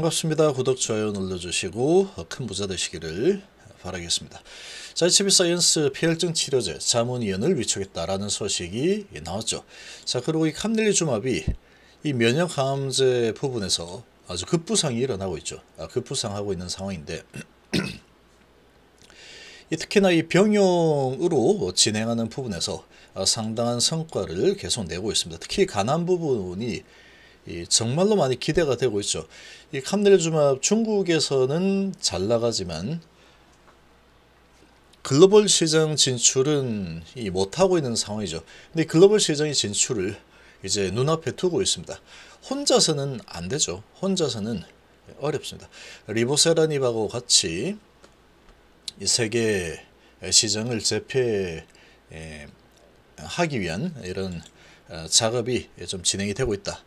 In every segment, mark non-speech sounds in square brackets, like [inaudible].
반갑습니다. 구독, 좋아요 눌러주시고 큰 부자 되시기를 바라겠습니다. 자이치 사이언스 폐혈증 치료제 자문위원을 위촉했다라는 소식이 나왔죠. 자 그리고 이 캄릴리주마비 이 면역 강함제 부분에서 아주 급부상이 일어나고 있죠. 아, 급부상하고 있는 상황인데 [clears throat] 특히나 이 병용으로 진행하는 부분에서 상당한 성과를 계속 내고 있습니다. 특히 간암 부분이 정말로 많이 기대가 되고 있죠. 이 캄델주맙 중국에서는 잘 나가지만 글로벌 시장 진출은 못하고 있는 상황이죠. 근데 글로벌 시장의 진출을 이제 눈앞에 두고 있습니다. 혼자서는 안 되죠. 혼자서는 어렵습니다. 리보세라닙하고 같이 이 세계 시장을 재패하기 위한 이런 어, 작업이 좀 진행이 되고 있다.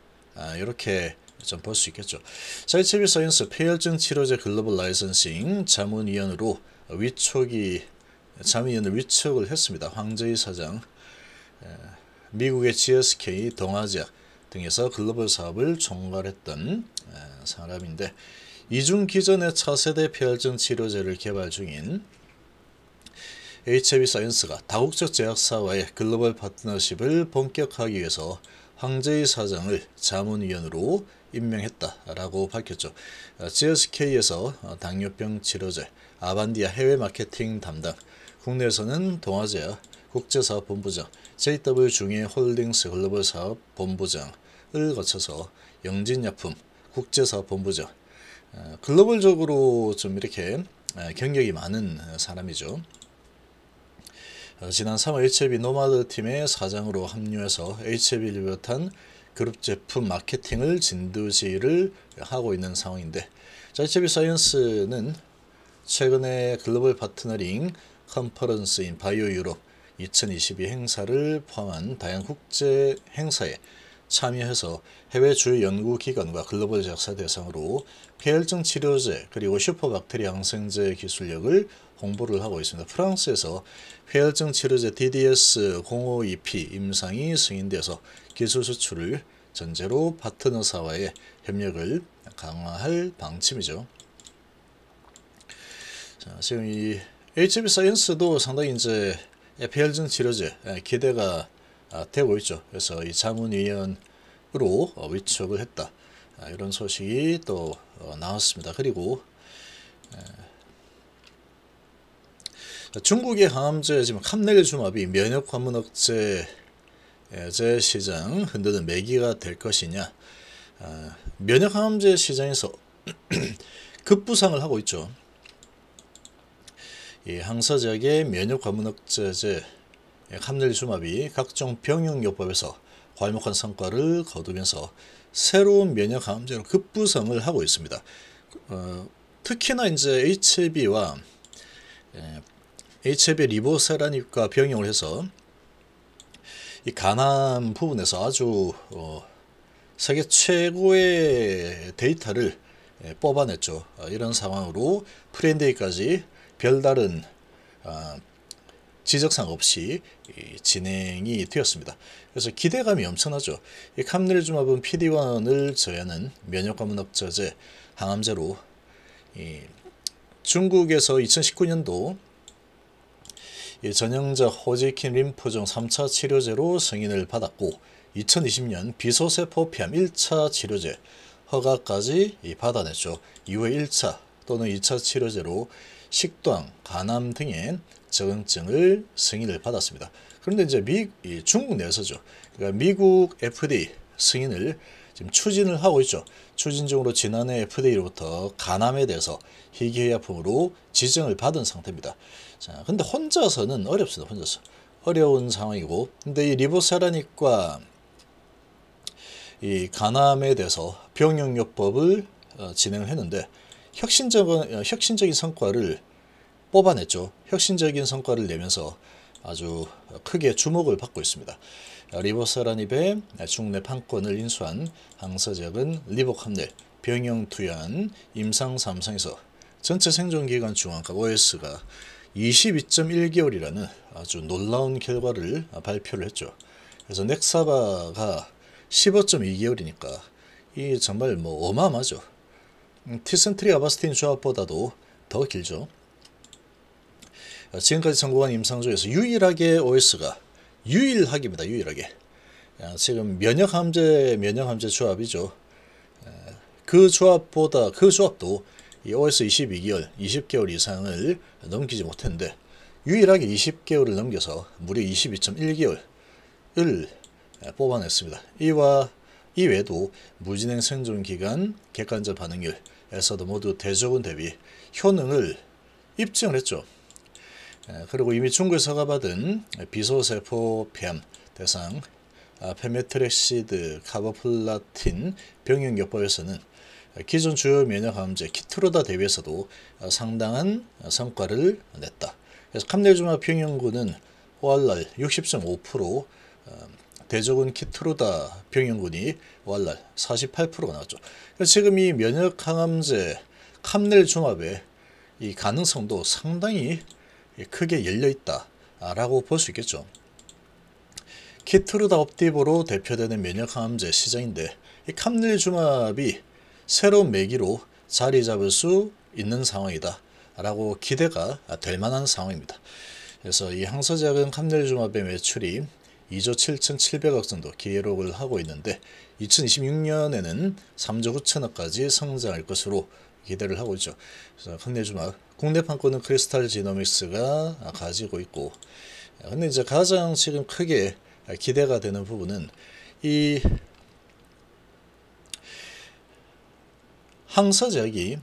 이렇게 아, 좀볼 수 있겠죠. 사이체비 사이언스 폐혈증 치료제 글로벌 라이선싱 자문위원으로 위촉이 자문위원을 위촉을 했습니다. 황재희 사장 미국의 GSK, 동아제약 등에서 글로벌 사업을 총괄했던 사람인데 이중 기전의 차세대 폐혈증 치료제를 개발 중인 HIV 사이언스가 다국적 제약사와의 글로벌 파트너십을 본격화하기 위해서 황제의 사장을 자문위원으로 임명했다라고 밝혔죠. GSK에서 당뇨병 치료제, 아반디아 해외 마케팅 담당, 국내에서는 동아제야 국제사업 본부장, JW 중해 홀딩스 글로벌 사업 본부장을 거쳐서 영진약품 국제사업 본부장, 어, 글로벌적으로 좀 이렇게 경력이 많은 사람이죠. 어, 지난 3월 HLB 노마드 팀의 사장으로 합류해서 HLB를 비롯한 그룹 제품 마케팅을 진두지를 하고 있는 상황인데 자, HLB 사이언스는 최근에 글로벌 파트너링 컨퍼런스인 바이오 유럽 2022 행사를 포함한 다양한 국제 행사에 참여해서 해외 주요 연구기관과 글로벌 작사 대상으로 폐혈증 치료제 그리고 슈퍼박테리 항생제 기술력을 홍보를 하고 있습니다. 프랑스에서 폐혈증 치료제 DDS-052P 임상이 승인돼서 기술 수출을 전제로 파트너사와의 협력을 강화할 방침이죠. 자, 지금 이 HB 사이언스도 상당히 이제 폐혈증 치료제 기대가 아, 되고 있죠. 그래서 이 자문위원으로 어, 위촉을 했다. 아, 이런 소식이 또 어, 나왔습니다. 그리고 중국의 항암제 지금 캄넬주마비 면역 관문 억제 제 시장 흔드는 매기가 될 것이냐 아, 면역 항암제 시장에서 [clears throat] 급부상을 하고 있죠. 이 항사제약의 면역 관문 억제제 함넬주마비 예, 각종 병용요법에서 괄목한 성과를 거두면서 새로운 면역 항암제로 급부상을 하고 있습니다. 어, 특히나 이제 HB와 예, HB 리보세라닙과 병용을 해서 이 간암 부분에서 아주 어, 세계 최고의 데이터를 예, 뽑아냈죠. 어, 이런 상황으로 프렌데이까지 별다른 어, 지적상 없이 진행이 되었습니다. 그래서 기대감이 엄청나죠. 이 캄릴주마분 PD1을 저해하는 면역과문학자제 항암제로 이 중국에서 2019년도 이전형자 호지킨 림프종 3차 치료제로 승인을 받았고 2020년 비소세포 폐암 1차 치료제 허가까지 받아냈죠. 이후에 1차 또는 2차 치료제로 식도암, 간암 등의 적응증을 승인을 받았습니다. 그런데 이제 미, 중국 내에서죠. 그러니까 미국 FDA 승인을 지금 추진을 하고 있죠. 추진 중으로 지난해 FDA로부터 간암에 대해서 희귀의약품으로 지정을 받은 상태입니다. 자, 근데 혼자서는 어렵습니다. 혼자서. 어려운 상황이고 근데 이 리보세라닉과 이 간암에 대해서 병용요법을 어, 진행을 했는데 혁신적, 어, 혁신적인 성과를 뽑아냈죠. 혁신적인 성과를 내면서 아주 크게 주목을 받고 있습니다. 리버서란입의 중내 판권을 인수한 항서작은 리버컴넬, 병영투여한 임상삼성에서 전체 생존기간 중앙가 OS가 22.1개월이라는 아주 놀라운 결과를 발표를 했죠. 그래서 넥사바가 15.2개월이니까 이 정말 뭐어마어마죠 티센트리 아바스틴 조합보다도 더 길죠. 어, 지금까지 성공한 임상중에서 유일하게 OS가 유일하게입니다. 유일하게. 어, 지금 면역함제, 면역함제 조합이죠. 어, 그 조합보다, 그 조합도 이 OS 22개월, 20개월 이상을 넘기지 못했는데 유일하게 20개월을 넘겨서 무려 22.1개월을 뽑아냈습니다. 이와 이외에도 무진행 생존 기간, 객관적 반응률에서도 모두 대조군 대비 효능을 입증을 했죠. 예, 그리고 이미 중국에서 가받은비소세포암 대상 아, 페메트렉시드, 카보플라틴, 병용요법에서는 기존 주요 면역암제 키트로다 대비해서도 상당한 성과를 냈다. 그래서 캄넬주마 병용군은 호 월날 60.5% 대조군 키트로다 병용군이 호 월날 48%가 나왔죠. 그래서 지금 이 면역 항암제 캄넬 중합의 이 가능성도 상당히 예, 크게 열려있다 아, 라고 볼 수 있겠죠. 키트루다 업딥으로 대표되는 면역항암제 시장인데 이 캄릴주마비 새로운 매기로 자리 잡을 수 있는 상황이다 라고 기대가 될 만한 상황입니다. 그래서 이 항서제약은 캄릴주마비 매출이 2조 7,700억 정도 기록을 하고 있는데 2026년에는 3조 9천억까지 성장할 것으로 기대를 하고 있죠. 그래서 황내주막 아, 국내판권은 크리스탈 지노믹스가 가지고 있고 아, 근데 이제 가장 지금 크게 기대가 되는 부분은 이 항서작이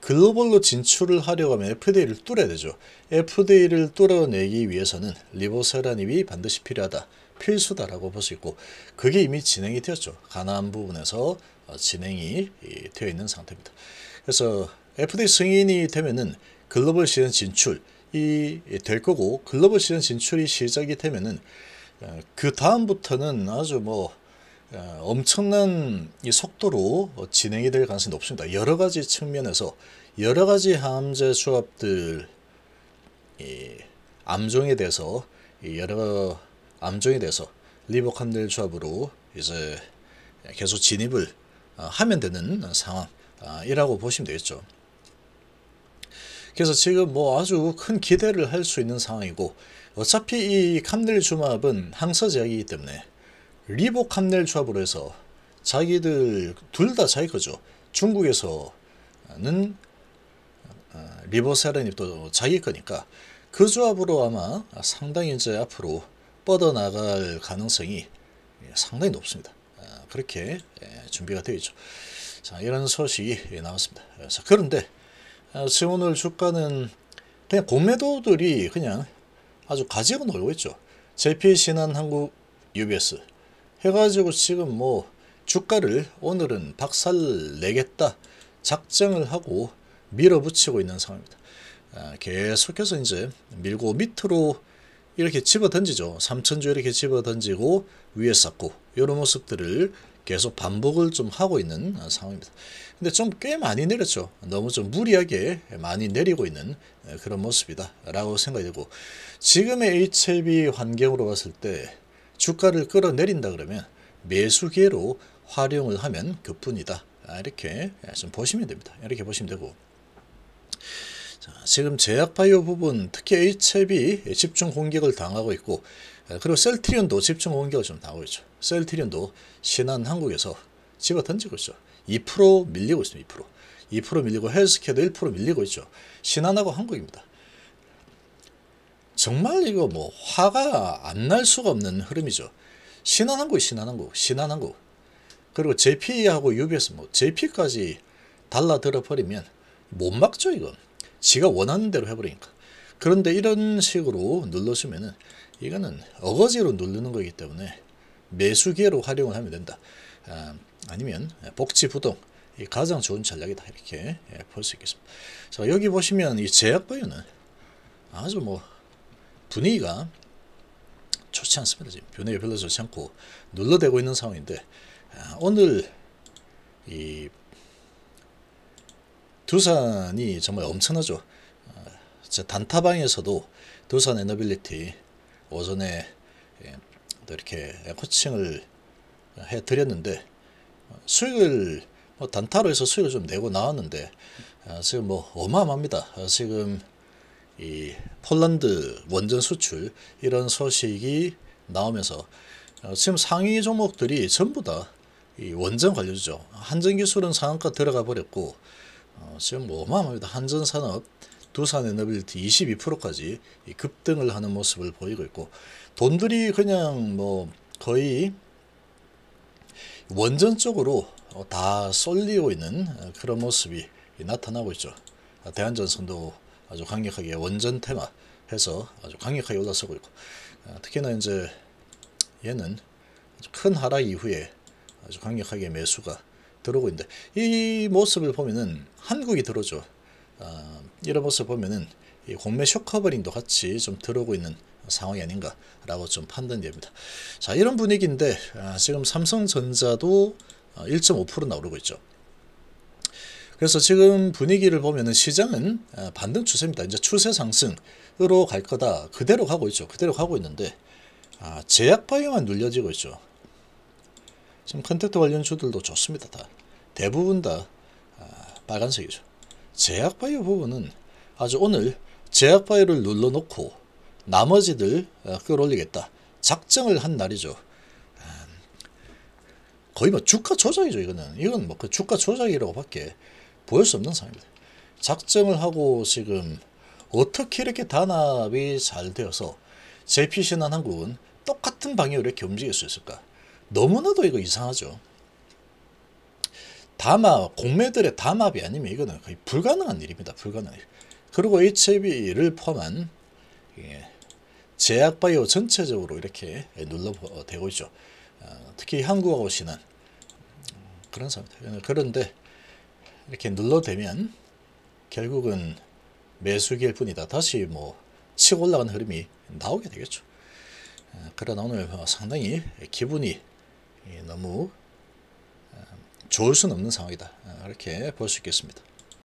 글로벌로 진출을 하려고 하면 FDA를 뚫어야 되죠. FDA를 뚫어내기 위해서는 리보세라닙이 반드시 필요하다. 필수다라고 볼 수 있고 그게 이미 진행이 되었죠. 가나 부분에서 어, 진행이 되어 있는 상태입니다. 그래서 FDA 승인이 되면은 글로벌 시장 진출이 될 거고 글로벌 시장 진출이 시작이 되면은 어, 그 다음부터는 아주 뭐 어, 엄청난 속도로 진행이 될 가능성이 높습니다. 여러 가지 측면에서 여러 가지 항암 조합들 암종에 대해서 여러 암종이 돼서 리버 캄델 조합으로 이제 계속 진입을 아, 하면 되는 상황이라고 아, 보시면 되겠죠. 그래서 지금 뭐 아주 큰 기대를 할 수 있는 상황이고 어차피 이 캄넬 조합은 항서 제약이기 때문에 리보 캄넬 조합으로 해서 자기들 둘 다 자기 거죠. 중국에서는 아, 리버 세라닙도 자기 거니까 그 조합으로 아마 상당히 이제 앞으로 뻗어나갈 가능성이 예, 상당히 높습니다. 아, 그렇게 예, 준비가 되어 있죠. 자, 이런 소식이 예, 나왔습니다. 아, 자, 그런데 지금 아, 오늘 주가는 그냥 공매도들이 그냥 아주 가지고 놀고 있죠. JP 신한한국 UBS 해가지고 지금 뭐 주가를 오늘은 박살 내겠다 작정을 하고 밀어붙이고 있는 상황입니다. 계속해서 이제 밀고 밑으로 이렇게 집어 던지죠. 삼천조 이렇게 집어 던지고 위에 쌓고 이런 모습들을 계속 반복을 좀 하고 있는 어, 상황입니다. 근데 좀 꽤 많이 내렸죠. 너무 좀 무리하게 많이 내리고 있는 어, 그런 모습이다 라고 생각이 들고 지금의 HLB 환경으로 봤을 때 주가를 끌어내린다 그러면 매수 기로 활용을 하면 그뿐이다. 아, 이렇게 예, 좀 보시면 됩니다. 이렇게 보시면 되고 자, 지금 제약바이오 부분 특히 H앱이 집중 공격을 당하고 있고 그리고 셀트리온도 집중 공격을 좀 당하고 있죠. 셀트리온도 신한 한국에서 집어 던지고 있죠. 2% 밀리고 있습니다. 2%. 2% 밀리고 헬스케도 1% 밀리고 있죠. 신한하고 한국입니다. 정말 이거 뭐 화가 안 날 수가 없는 흐름이죠. 신한한국, 신한한국, 신한한국. 그리고 JP하고 UBS 뭐 JP까지 달라들어 버리면 못 막죠 이건. 지가 원하는 대로 해버리니까. 그런데 이런 식으로 눌러주면은 이거는 어거지로 누르는 거기 때문에 매수기로 활용을 하면 된다. 아, 아니면 복지부동 가장 좋은 전략이다 이렇게 예, 볼수 있겠습니다. 자 여기 보시면 이제약바이는 아주 뭐 분위기가 좋지 않습니다. 지금 분위기 별로 좋지 않고 눌러대고 있는 상황인데 아, 오늘 이 두산이 정말 엄청나죠. 아, 단타방에서도 두산 에너빌리티 오전에 예, 이렇게 코칭을 해드렸는데 수익을 뭐 단타로 해서 수익을 좀 내고 나왔는데 아, 지금 뭐 어마어마합니다. 아, 지금 이 폴란드 원전 수출 이런 소식이 나오면서 지금 상위 종목들이 전부 다이 원전 관련주죠. 한전기술은 상한가 들어가 버렸고 지금 어, 뭐 어마어마합니다. 한전산업, 두산에너빌리티 22%까지 급등을 하는 모습을 보이고 있고 돈들이 그냥 뭐 거의 원전 쪽으로 어, 다 쏠리고 있는 어, 그런 모습이 나타나고 있죠. 아, 대한전선도 아주 강력하게 원전 테마 해서 아주 강력하게 올라서고 있고 아, 특히나 이제 얘는 큰 하락 이후에 아주 강력하게 매수가 들어오고 있는데 이 모습을 보면은 한국이 들어오죠. 아, 이런 모습 보면은 공매 쇼커버링도 같이 좀 들어오고 있는 상황이 아닌가라고 좀 판단됩니다. 자 이런 분위기인데 아, 지금 삼성전자도 1.5%나오고 아, 있죠. 그래서 지금 분위기를 보면은 시장은 아, 반등 추세입니다. 이제 추세 상승으로 갈 거다. 그대로 가고 있죠. 그대로 가고 있는데 아, 제약 바이오만 눌려지고 있죠. 지금 컨택트 관련 주들도 좋습니다. 다 대부분 다 빨간색이죠. 제약 바이 부분은 아주 오늘 제약 바이오 눌러놓고 나머지들 어, 끌어올리겠다. 작정을 한 날이죠. 음, 거의 뭐 주가 조작이죠 이거는 이건 뭐 그 주가 조작이라고 밖에 보일 수 없는 상황입니다 작정을 하고 지금 어떻게 이렇게 단합이 잘 되어서 JPC난 한국은 똑같은 방향으로 이렇게 움직일 수 있을까 너무나도 이거 이상하죠 담합, 공매들의 담합이 아니면 이거는 거의 불가능한 일입니다. 불가능한 일. 그리고 HAB를 포함한 예, 제약바이오 전체적으로 이렇게 눌러대고 있죠. 어, 특히 한국하고 신은 그런 상태. 그런데 이렇게 눌러대면 결국은 매수기일 뿐이다. 다시 뭐 치고 올라가는 흐름이 나오게 되겠죠. 어, 그러나 오늘 상당히 기분이 예, 너무 좋을 수는 없는 상황이다. 어, 이렇게 볼 수 있겠습니다.